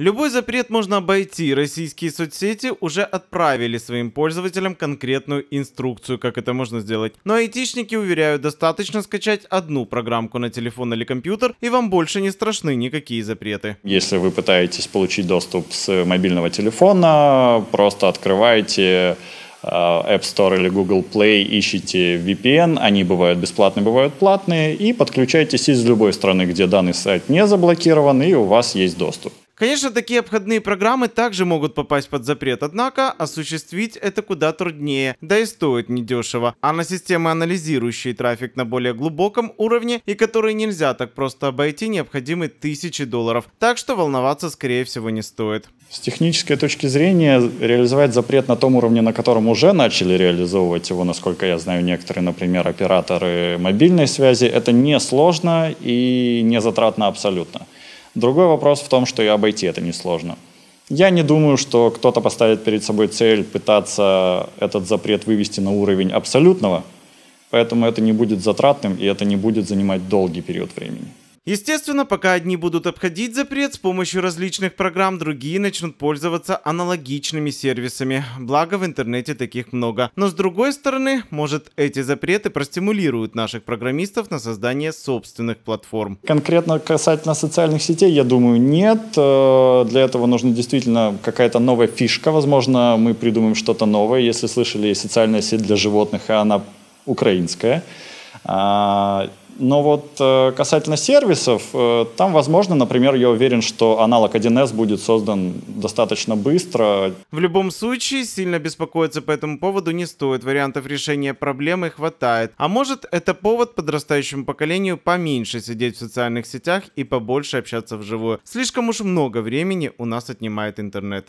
Любой запрет можно обойти. Российские соцсети уже отправили своим пользователям конкретную инструкцию, как это можно сделать. Но айтишники уверяют, достаточно скачать одну программку на телефон или компьютер, и вам больше не страшны никакие запреты. Если вы пытаетесь получить доступ с мобильного телефона, просто открываете э, App Store или Google Play, ищите VPN, они бывают бесплатные, бывают платные, и подключайтесь из любой страны, где данный сайт не заблокирован, и у вас есть доступ. Конечно, такие обходные программы также могут попасть под запрет, однако осуществить это куда труднее, да и стоит недешево. А на системы, анализирующие трафик на более глубоком уровне и которые нельзя так просто обойти, необходимы тысячи долларов. Так что волноваться, скорее всего, не стоит. С технической точки зрения, реализовать запрет на том уровне, на котором уже начали реализовывать его, насколько я знаю, некоторые, например, операторы мобильной связи, это не сложно и не затратно абсолютно. Другой вопрос в том, что и обойти это несложно. Я не думаю, что кто-то поставит перед собой цель пытаться этот запрет вывести на уровень абсолютного, поэтому это не будет затратным и это не будет занимать долгий период времени. Естественно, пока одни будут обходить запрет с помощью различных программ, другие начнут пользоваться аналогичными сервисами. Благо в интернете таких много. Но с другой стороны, может эти запреты простимулируют наших программистов на создание собственных платформ. Конкретно касательно социальных сетей, я думаю, нет. Э, для этого нужна действительно какая-то новая фишка. Возможно, мы придумаем что-то новое. Если слышали социальная сеть для животных, и она украинская. А, но вот э, касательно сервисов, э, там, возможно, например, я уверен, что аналог 1С будет создан достаточно быстро. В любом случае, сильно беспокоиться по этому поводу не стоит. Вариантов решения проблемы хватает. А может, это повод подрастающему поколению поменьше сидеть в социальных сетях и побольше общаться вживую. Слишком уж много времени у нас отнимает интернет.